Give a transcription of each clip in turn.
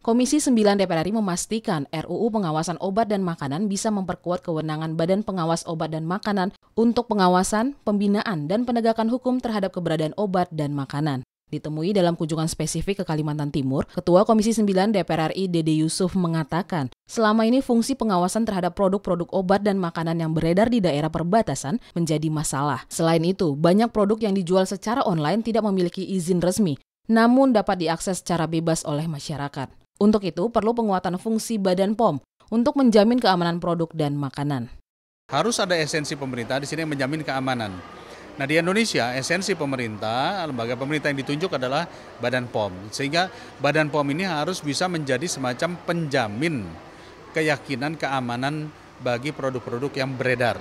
Komisi 9 DPR RI memastikan RUU pengawasan obat dan makanan bisa memperkuat kewenangan Badan Pengawas Obat dan Makanan untuk pengawasan, pembinaan, dan penegakan hukum terhadap keberadaan obat dan makanan. Ditemui dalam kunjungan spesifik ke Kalimantan Timur, Ketua Komisi 9 DPR RI Dede Yusuf mengatakan, selama ini fungsi pengawasan terhadap produk-produk obat dan makanan yang beredar di daerah perbatasan menjadi masalah. Selain itu, banyak produk yang dijual secara online tidak memiliki izin resmi, namun dapat diakses secara bebas oleh masyarakat. Untuk itu, perlu penguatan fungsi Badan POM untuk menjamin keamanan produk dan makanan. Harus ada esensi pemerintah di sini yang menjamin keamanan Nah di Indonesia esensi pemerintah, lembaga pemerintah yang ditunjuk adalah Badan POM. Sehingga Badan POM ini harus bisa menjadi semacam penjamin keyakinan keamanan bagi produk-produk yang beredar.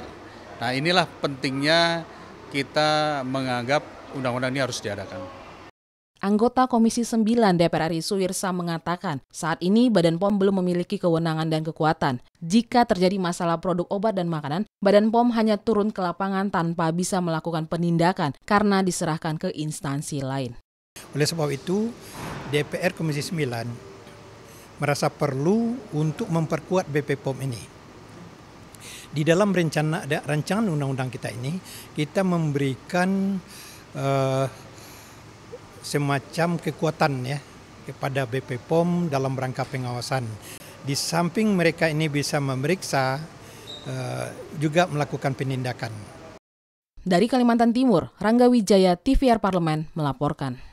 Nah inilah pentingnya kita menganggap undang-undang ini harus diadakan. Anggota Komisi 9 DPR RI Suwirsa mengatakan, saat ini Badan POM belum memiliki kewenangan dan kekuatan. Jika terjadi masalah produk obat dan makanan, Badan POM hanya turun ke lapangan tanpa bisa melakukan penindakan karena diserahkan ke instansi lain. Oleh sebab itu, DPR Komisi 9 merasa perlu untuk memperkuat BP POM ini. Di dalam rencana rancangan undang-undang kita ini, kita memberikan uh, semacam kekuatan ya kepada BP POM dalam rangka pengawasan. Di samping mereka ini bisa memeriksa, eh, juga melakukan penindakan. Dari Kalimantan Timur, Rangga Wijaya, TVR Parlemen melaporkan.